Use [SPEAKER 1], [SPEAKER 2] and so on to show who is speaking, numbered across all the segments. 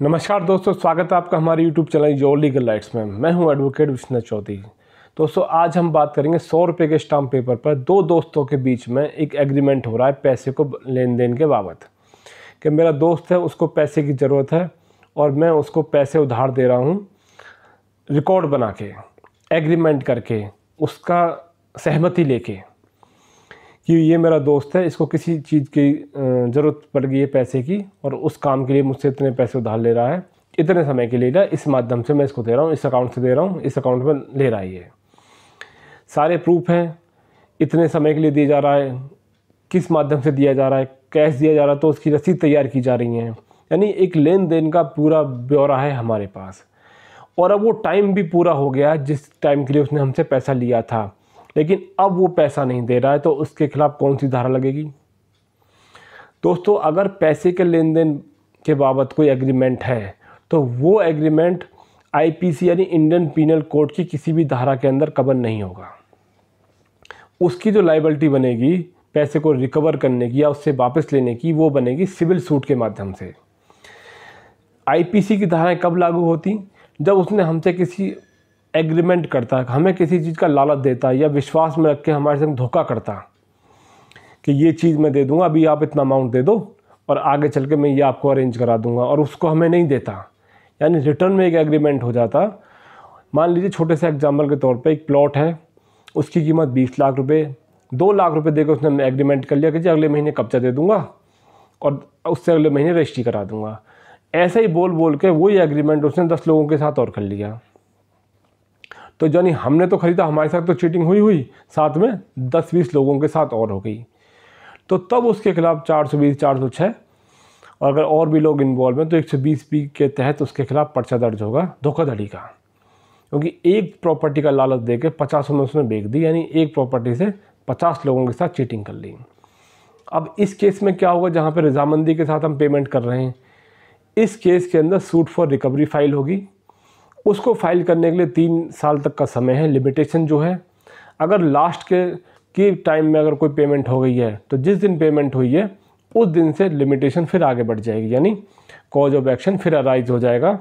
[SPEAKER 1] नमस्कार दोस्तों स्वागत है आपका हमारे YouTube channel your legal rights में मैं हूं एडवोकेट विष्णु चौधरी दोस्तों आज हम बात करेंगे सौ रुपये के स्टाम्प पेपर पर दो दोस्तों के बीच में एक एग्रीमेंट हो रहा है पैसे को लेन देन के बाबत कि मेरा दोस्त है उसको पैसे की ज़रूरत है और मैं उसको पैसे उधार दे रहा हूँ रिकॉर्ड बना के एग्रीमेंट करके उसका सहमति लेके कि ये मेरा दोस्त है इसको किसी चीज़ की ज़रूरत पड़ गई है पैसे की और उस काम के लिए मुझसे इतने पैसे उधार ले रहा है इतने समय के लिए ना इस माध्यम से मैं इसको दे रहा हूँ इस अकाउंट से दे रहा हूँ इस अकाउंट में ले रहा है ये सारे प्रूफ हैं इतने समय के लिए दिया जा रहा है किस माध्यम से दिया जा रहा है कैश दिया जा रहा है तो उसकी रसीद तैयार की जा रही है यानी एक लेन देन का पूरा ब्यौरा है हमारे पास और अब वो टाइम भी पूरा हो गया जिस टाइम के लिए उसने हमसे पैसा लिया था लेकिन अब वो पैसा नहीं दे रहा है तो उसके खिलाफ कौन सी धारा लगेगी दोस्तों अगर पैसे के लेन देन के बाबत कोई एग्रीमेंट है तो वो एग्रीमेंट आईपीसी यानी इंडियन पीनल कोड की किसी भी धारा के अंदर कवर नहीं होगा उसकी जो लाइबलिटी बनेगी पैसे को रिकवर करने की या उससे वापस लेने की वो बनेगी सिविल सूट के माध्यम से आईपीसी की धाराएं कब लागू होती जब उसने हमसे किसी एग्रीमेंट करता है हमें किसी चीज़ का लालच देता है या विश्वास में रख के हमारे संग धोखा करता है कि ये चीज़ मैं दे दूँगा अभी आप इतना अमाउंट दे दो और आगे चल के मैं ये आपको अरेंज करा दूँगा और उसको हमें नहीं देता यानी रिटर्न में एक एग्रीमेंट हो जाता मान लीजिए छोटे से एग्जाम्पल के तौर पर एक प्लॉट है उसकी कीमत बीस लाख रुपये दो लाख रुपये देकर उसने एग्रीमेंट कर लिया कि जी अगले महीने कब्जा दे दूंगा और उससे अगले महीने रजिस्ट्री करा दूंगा ऐसे ही बोल बोल के वही एग्रीमेंट उसने दस लोगों के साथ और कर लिया तो यानी हमने तो ख़रीदा हमारे साथ तो चीटिंग हुई हुई साथ में दस बीस लोगों के साथ और हो गई तो तब उसके खिलाफ चार सौ बीस चार सौ छः और अगर और भी लोग इन्वॉल्व हैं तो एक सौ बीस बी के तहत उसके खिलाफ पर्चा दर्ज होगा धोखाधड़ी का क्योंकि एक प्रॉपर्टी का लालच दे के पचासों में उसने बेच दी यानी एक प्रॉपर्टी से पचास लोगों के साथ चीटिंग कर ली अब इस केस में क्या होगा जहाँ पर रजामंदी के साथ हम पेमेंट कर रहे हैं इस केस के अंदर सूट फॉर रिकवरी फाइल होगी उसको फाइल करने के लिए तीन साल तक का समय है लिमिटेशन जो है अगर लास्ट के की टाइम में अगर कोई पेमेंट हो गई है तो जिस दिन पेमेंट हुई है उस दिन से लिमिटेशन फिर आगे बढ़ जाएगी यानी कॉज ऑफ एक्शन फिर अराइज हो जाएगा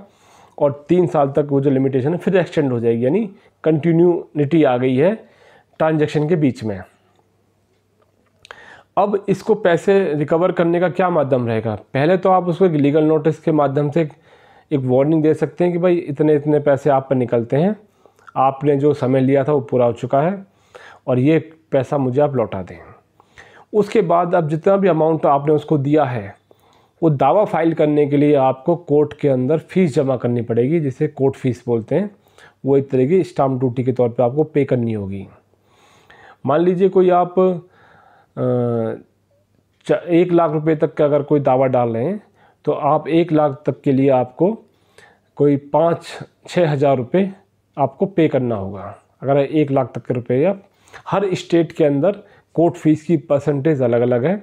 [SPEAKER 1] और तीन साल तक वो जो लिमिटेशन है फिर एक्सटेंड हो जाएगी यानी कंटिन्यूनिटी आ गई है ट्रांजेक्शन के बीच में अब इसको पैसे रिकवर करने का क्या माध्यम रहेगा पहले तो आप उसको लीगल नोटिस के माध्यम से एक वार्निंग दे सकते हैं कि भाई इतने इतने पैसे आप पर निकलते हैं आपने जो समय लिया था वो पूरा हो चुका है और ये पैसा मुझे आप लौटा दें उसके बाद अब जितना भी अमाउंट आपने उसको दिया है वो दावा फाइल करने के लिए आपको कोर्ट के अंदर फ़ीस जमा करनी पड़ेगी जिसे कोर्ट फ़ीस बोलते हैं वो एक तरह की स्टाम्प ड्यूटी के तौर पर आपको पे करनी होगी मान लीजिए कोई आप एक लाख रुपए तक का अगर कोई दावा डाल रहे हैं तो आप एक लाख तक के लिए आपको कोई पाँच छः हज़ार रुपये आपको पे करना होगा अगर एक लाख तक के रुपये आप हर स्टेट के अंदर कोर्ट फीस की परसेंटेज अलग अलग है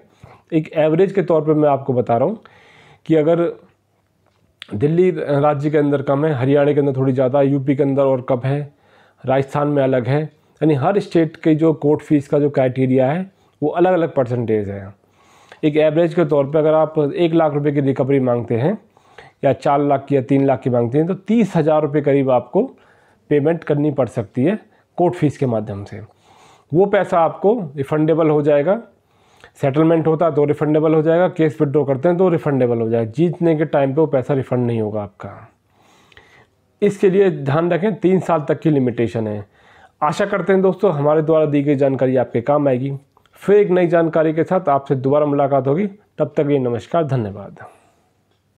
[SPEAKER 1] एक एवरेज के तौर पे मैं आपको बता रहा हूँ कि अगर दिल्ली राज्य के अंदर कम है हरियाणा के अंदर थोड़ी ज़्यादा यूपी के अंदर और कम है राजस्थान में अलग है यानी हर स्टेट के जो कोर्ट फीस का जो क्राइटेरिया है वो अलग अलग परसेंटेज है एक एवरेज के तौर पर अगर आप एक लाख रुपये की रिकवरी मांगते हैं या चार लाख की या तीन लाख की मांगते हैं तो तीस हज़ार रुपये करीब आपको पेमेंट करनी पड़ सकती है कोर्ट फीस के माध्यम से वो पैसा आपको रिफंडेबल हो जाएगा सेटलमेंट होता तो रिफंडेबल हो जाएगा केस विड्रॉ करते हैं तो रिफंडेबल हो जाएगा जीतने के टाइम पे वो पैसा रिफंड नहीं होगा आपका इसके लिए ध्यान रखें तीन साल तक की लिमिटेशन है आशा करते हैं दोस्तों हमारे द्वारा दी गई जानकारी आपके काम आएगी फिर एक नई जानकारी के साथ आपसे दोबारा मुलाकात होगी तब तक ये नमस्कार धन्यवाद